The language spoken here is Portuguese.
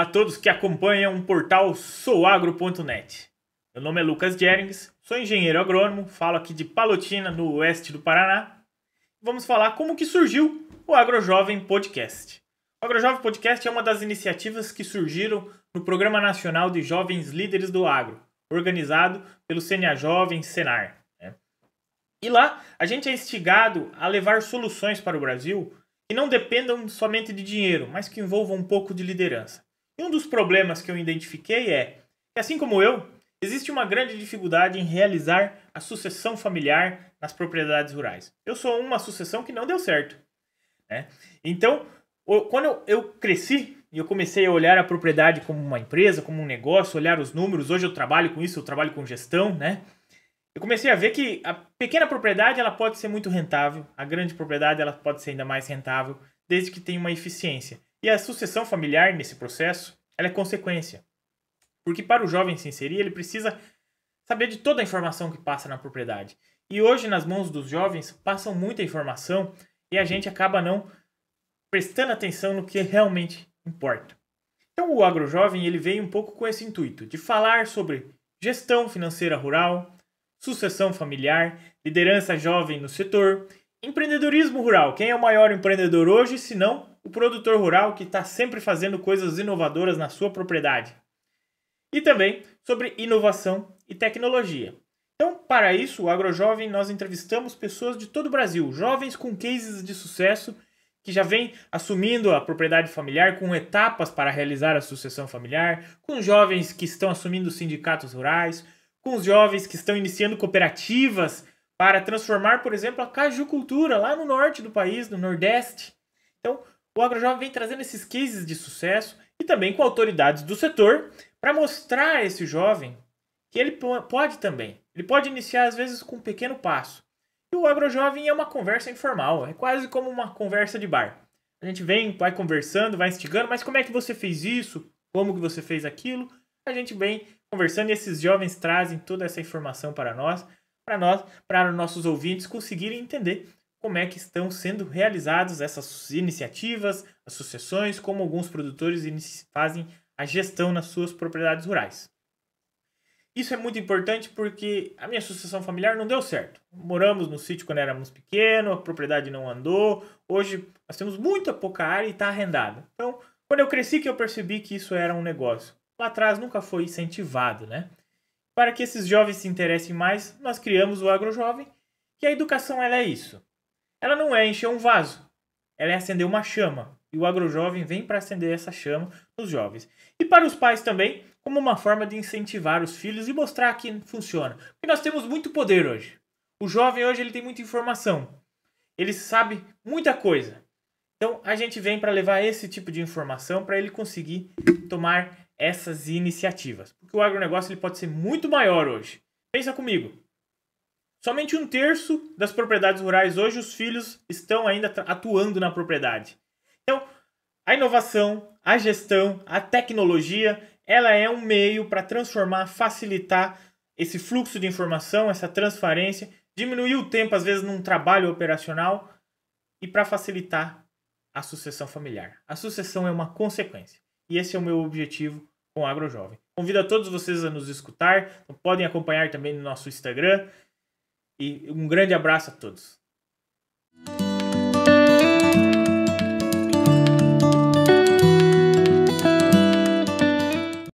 Olá a todos que acompanham o portal souagro.net. Meu nome é Lucas Jerings, sou engenheiro agrônomo, falo aqui de Palotina, no oeste do Paraná. Vamos falar como que surgiu o AgroJovem Podcast. O AgroJovem Podcast é uma das iniciativas que surgiram no Programa Nacional de Jovens Líderes do Agro, organizado pelo CNA Jovem Senar. Né? E lá a gente é instigado a levar soluções para o Brasil que não dependam somente de dinheiro, mas que envolvam um pouco de liderança. Um dos problemas que eu identifiquei é que, assim como eu, existe uma grande dificuldade em realizar a sucessão familiar nas propriedades rurais. Eu sou uma sucessão que não deu certo. Né? Então, quando eu, eu cresci e eu comecei a olhar a propriedade como uma empresa, como um negócio, olhar os números, hoje eu trabalho com isso, eu trabalho com gestão, né? Eu comecei a ver que a pequena propriedade ela pode ser muito rentável, a grande propriedade ela pode ser ainda mais rentável, desde que tenha uma eficiência. E a sucessão familiar nesse processo ela é consequência. Porque para o jovem se inserir, ele precisa saber de toda a informação que passa na propriedade. E hoje, nas mãos dos jovens, passam muita informação e a gente acaba não prestando atenção no que realmente importa. Então, o agrojovem ele veio um pouco com esse intuito de falar sobre gestão financeira rural, sucessão familiar, liderança jovem no setor, empreendedorismo rural. Quem é o maior empreendedor hoje, se não o produtor rural que está sempre fazendo coisas inovadoras na sua propriedade. E também sobre inovação e tecnologia. Então, para isso, o AgroJovem nós entrevistamos pessoas de todo o Brasil, jovens com cases de sucesso que já vem assumindo a propriedade familiar com etapas para realizar a sucessão familiar, com jovens que estão assumindo sindicatos rurais, com os jovens que estão iniciando cooperativas para transformar, por exemplo, a cajucultura lá no norte do país, no Nordeste. Então, o AgroJovem vem trazendo esses cases de sucesso e também com autoridades do setor para mostrar a esse jovem que ele pode também. Ele pode iniciar, às vezes, com um pequeno passo. E o AgroJovem é uma conversa informal, é quase como uma conversa de bar. A gente vem, vai conversando, vai instigando, mas como é que você fez isso? Como que você fez aquilo? A gente vem conversando e esses jovens trazem toda essa informação para nós, para nós, para nossos ouvintes conseguirem entender como é que estão sendo realizadas essas iniciativas, associações, como alguns produtores fazem a gestão nas suas propriedades rurais. Isso é muito importante porque a minha associação familiar não deu certo. Moramos no sítio quando éramos pequenos, a propriedade não andou. Hoje nós temos muita pouca área e está arrendada. Então, quando eu cresci que eu percebi que isso era um negócio. Lá atrás nunca foi incentivado, né? Para que esses jovens se interessem mais, nós criamos o AgroJovem, que a educação ela é isso. Ela não é encher um vaso, ela é acender uma chama. E o agrojovem vem para acender essa chama nos jovens. E para os pais também, como uma forma de incentivar os filhos e mostrar que funciona. Porque nós temos muito poder hoje. O jovem hoje ele tem muita informação. Ele sabe muita coisa. Então a gente vem para levar esse tipo de informação para ele conseguir tomar essas iniciativas. Porque o agronegócio ele pode ser muito maior hoje. Pensa comigo. Somente um terço das propriedades rurais hoje os filhos estão ainda atuando na propriedade. Então, a inovação, a gestão, a tecnologia, ela é um meio para transformar, facilitar esse fluxo de informação, essa transparência, diminuir o tempo às vezes num trabalho operacional e para facilitar a sucessão familiar. A sucessão é uma consequência e esse é o meu objetivo com o AgroJovem. Convido a todos vocês a nos escutar, podem acompanhar também no nosso Instagram. E um grande abraço a todos.